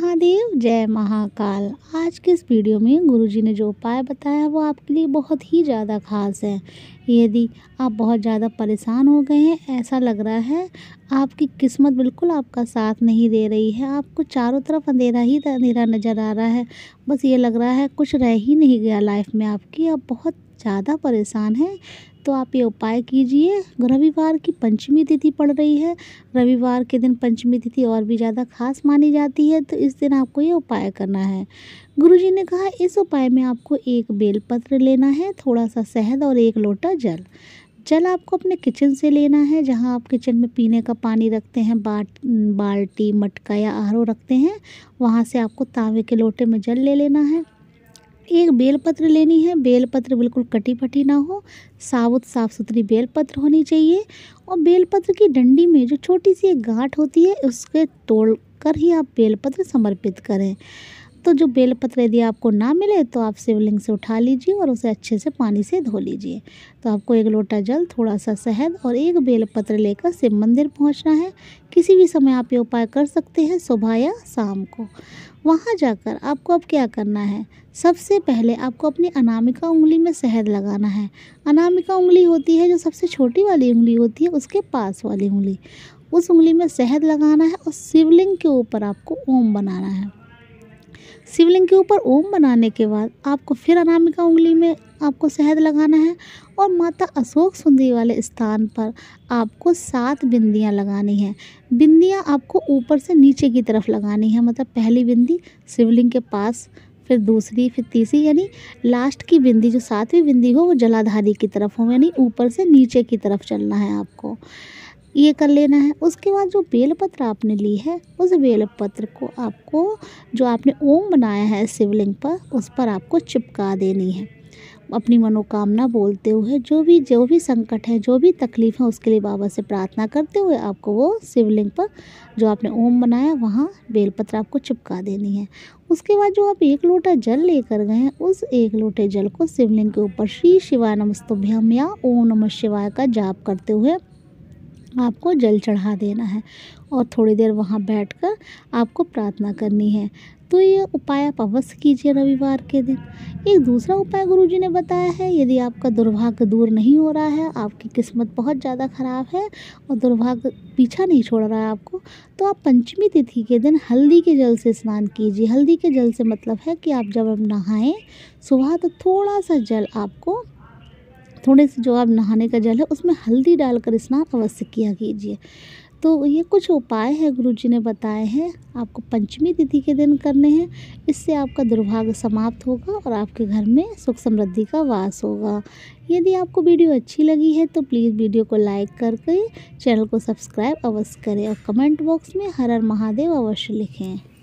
महादेव जय महाकाल आज के इस वीडियो में गुरुजी ने जो उपाय बताया वो आपके लिए बहुत ही ज़्यादा खास है यदि आप बहुत ज़्यादा परेशान हो गए हैं ऐसा लग रहा है आपकी किस्मत बिल्कुल आपका साथ नहीं दे रही है आपको चारों तरफ अंधेरा ही अंधेरा नज़र आ रहा है बस ये लग रहा है कुछ रह ही नहीं गया लाइफ में आपकी आप बहुत ज़्यादा परेशान हैं तो आप ये उपाय कीजिए रविवार की पंचमी तिथि पड़ रही है रविवार के दिन पंचमी तिथि और भी ज़्यादा खास मानी जाती है तो इस दिन आपको ये उपाय करना है गुरुजी ने कहा इस उपाय में आपको एक बेलपत्र लेना है थोड़ा सा शहद और एक लोटा जल जल आपको अपने किचन से लेना है जहाँ आप किचन में पीने का पानी रखते हैं बाट बाल्टी मटका या आर रखते हैं वहाँ से आपको तावे के लोटे में जल ले लेना है एक बेलपत्र लेनी है बेलपत्र बिल्कुल कटी फटी ना हो साबुत साफ़ सुथरी बेलपत्र होनी चाहिए और बेलपत्र की डंडी में जो छोटी सी एक गांठ होती है उसके तोड़ कर ही आप बेलपत्र समर्पित करें तो जो बेलपत्र यदि आपको ना मिले तो आप शिवलिंग से उठा लीजिए और उसे अच्छे से पानी से धो लीजिए तो आपको एक लोटा जल थोड़ा सा शहद और एक बेलपत्र लेकर शिव मंदिर पहुंचना है किसी भी समय आप ये उपाय कर सकते हैं सुबह या शाम को वहाँ जाकर आपको अब क्या करना है सबसे पहले आपको अपनी अनामिका उंगली में शहद लगाना है अनामिका उंगली होती है जो सबसे छोटी वाली उंगली होती है उसके पास वाली उंगली उस उंगली में शहद लगाना है और शिवलिंग के ऊपर आपको ओम बनाना है शिवलिंग के ऊपर ओम बनाने के बाद आपको फिर अनामिका उंगली में आपको शहद लगाना है और माता अशोक सुंदरी वाले स्थान पर आपको सात बिंदियाँ लगानी हैं बिंदियाँ आपको ऊपर से नीचे की तरफ लगानी है मतलब पहली बिंदी शिवलिंग के पास फिर दूसरी फिर तीसरी यानी लास्ट की बिंदी जो सातवीं बिंदी हो वो जलाधारी की तरफ हो यानी ऊपर से नीचे की तरफ चलना है आपको ये कर लेना है उसके बाद जो बेलपत्र आपने ली है उस बेलपत्र को आपको जो आपने ओम बनाया है शिवलिंग पर उस पर आपको चिपका देनी है अपनी मनोकामना बोलते हुए जो भी जो भी संकट है जो भी तकलीफ है उसके लिए बाबा से प्रार्थना करते हुए आपको वो शिवलिंग पर जो आपने ओम बनाया वहाँ बेलपत्र आपको चिपका देनी है उसके बाद जो आप एक लोटा जल लेकर गए हैं उस एक लोटे जल को शिवलिंग के ऊपर श्री शिवाय नमस्तभ्यम या ओम नमः शिवाय का जाप करते हुए आपको जल चढ़ा देना है और थोड़ी देर वहाँ बैठकर आपको प्रार्थना करनी है तो ये उपाय आप अवश्य कीजिए रविवार के दिन एक दूसरा उपाय गुरुजी ने बताया है यदि आपका दुर्भाग्य दूर नहीं हो रहा है आपकी किस्मत बहुत ज़्यादा ख़राब है और दुर्भाग्य पीछा नहीं छोड़ रहा है आपको तो आप पंचमी तिथि के दिन हल्दी के जल से स्नान कीजिए हल्दी के जल से मतलब है कि आप जब हम नहाएँ सुबह तो थोड़ा सा जल आपको थोड़े से जो आप नहाने का जल है उसमें हल्दी डालकर स्नान अवश्य किया कीजिए तो ये कुछ उपाय है गुरु जी ने बताए हैं आपको पंचमी तिथि के दिन करने हैं इससे आपका दुर्भाग्य समाप्त होगा और आपके घर में सुख समृद्धि का वास होगा यदि आपको वीडियो अच्छी लगी है तो प्लीज़ वीडियो को लाइक करके चैनल को सब्सक्राइब अवश्य करें और कमेंट बॉक्स में हर हर महादेव अवश्य लिखें